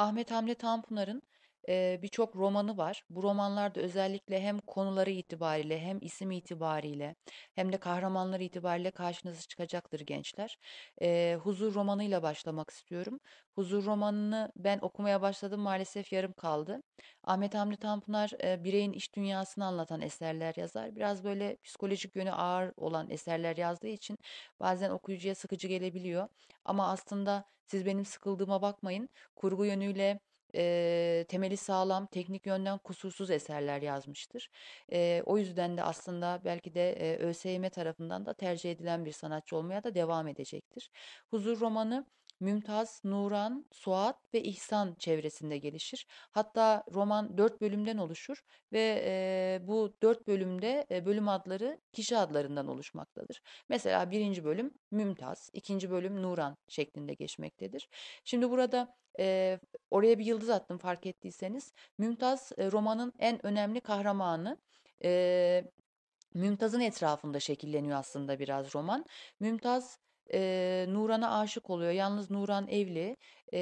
Ahmet Hamdi Tanpınar'ın e, birçok romanı var. Bu romanlarda özellikle hem konuları itibariyle hem isim itibariyle hem de kahramanlar itibariyle karşınıza çıkacaktır gençler. E, Huzur romanıyla başlamak istiyorum. Huzur romanını ben okumaya başladım maalesef yarım kaldı. Ahmet Hamdi Tanpınar e, bireyin iç dünyasını anlatan eserler yazar. Biraz böyle psikolojik yönü ağır olan eserler yazdığı için bazen okuyucuya sıkıcı gelebiliyor. Ama aslında siz benim sıkıldığıma bakmayın. Kurgu yönüyle e, temeli sağlam, teknik yönden kusursuz eserler yazmıştır. E, o yüzden de aslında belki de e, ÖSYM tarafından da tercih edilen bir sanatçı olmaya da devam edecektir. Huzur romanı Mümtaz, Nuran, Suat ve İhsan çevresinde gelişir. Hatta roman dört bölümden oluşur ve e, bu dört bölümde e, bölüm adları kişi adlarından oluşmaktadır. Mesela birinci bölüm Mümtaz, ikinci bölüm Nuran şeklinde geçmektedir. Şimdi burada e, oraya bir yıldız attım fark ettiyseniz. Mümtaz e, romanın en önemli kahramanı. E, Mümtaz'ın etrafında şekilleniyor aslında biraz roman. Mümtaz e, Nuran'a aşık oluyor. Yalnız Nuran evli e,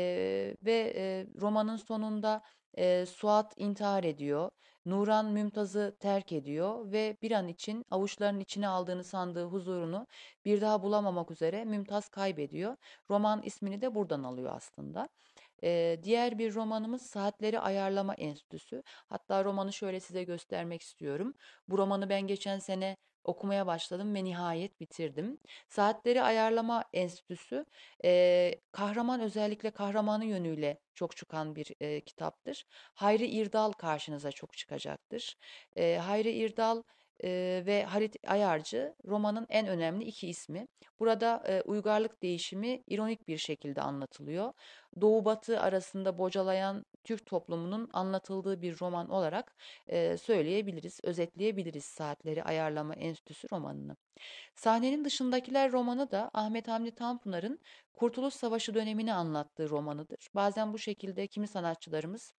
ve e, romanın sonunda e, Suat intihar ediyor. Nuran Mümtaz'ı terk ediyor ve bir an için avuçlarının içine aldığını sandığı huzurunu bir daha bulamamak üzere Mümtaz kaybediyor. Roman ismini de buradan alıyor aslında. Ee, diğer bir romanımız Saatleri Ayarlama Enstitüsü. Hatta romanı şöyle size göstermek istiyorum. Bu romanı ben geçen sene okumaya başladım ve nihayet bitirdim. Saatleri Ayarlama Enstitüsü e, kahraman özellikle kahramanı yönüyle çok çıkan bir e, kitaptır. Hayri İrdal karşınıza çok çıkacaktır. E, Hayri İrdal e, ve Halit Ayarcı romanın en önemli iki ismi. Burada e, uygarlık değişimi ironik bir şekilde anlatılıyor. Doğu-Batı arasında bocalayan Türk toplumunun anlatıldığı bir roman olarak e, söyleyebiliriz, özetleyebiliriz Saatleri Ayarlama Enstitüsü romanını. Sahnenin dışındakiler romanı da Ahmet Hamdi Tanpınar'ın Kurtuluş Savaşı dönemini anlattığı romanıdır. Bazen bu şekilde kimi sanatçılarımız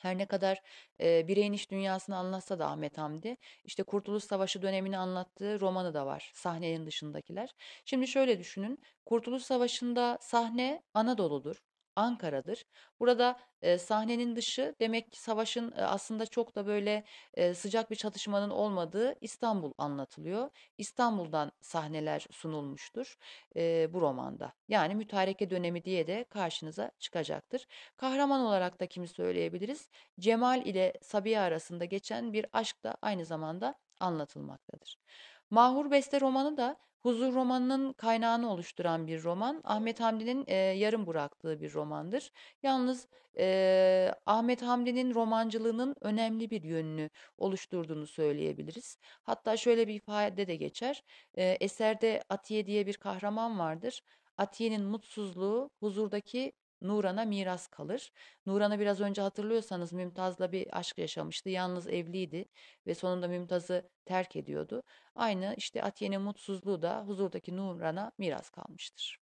her ne kadar e, bireyin iş dünyasını anlatsa da Ahmet Hamdi, işte Kurtuluş Savaşı dönemini anlattığı romanı da var, sahnenin dışındakiler. Şimdi şöyle düşünün, Kurtuluş Savaşı'nda sahne Anadolu'dur. Ankara'dır. Burada e, sahnenin dışı demek ki savaşın e, aslında çok da böyle e, sıcak bir çatışmanın olmadığı İstanbul anlatılıyor. İstanbul'dan sahneler sunulmuştur e, bu romanda. Yani mütareke dönemi diye de karşınıza çıkacaktır. Kahraman olarak da kimi söyleyebiliriz? Cemal ile Sabiha arasında geçen bir aşk da aynı zamanda anlatılmaktadır. Mahur Beste romanı da Huzur romanının kaynağını oluşturan bir roman. Ahmet Hamdi'nin e, yarım bıraktığı bir romandır. Yalnız e, Ahmet Hamdi'nin romancılığının önemli bir yönünü oluşturduğunu söyleyebiliriz. Hatta şöyle bir ifade de geçer. E, eserde Atiye diye bir kahraman vardır. Atiye'nin mutsuzluğu huzurdaki Nuran'a miras kalır. Nuran'a biraz önce hatırlıyorsanız Mümtaz'la bir aşk yaşamıştı. Yalnız evliydi ve sonunda Mümtaz'ı terk ediyordu. Aynı işte Atiye'nin mutsuzluğu da huzurdaki Nuran'a miras kalmıştır.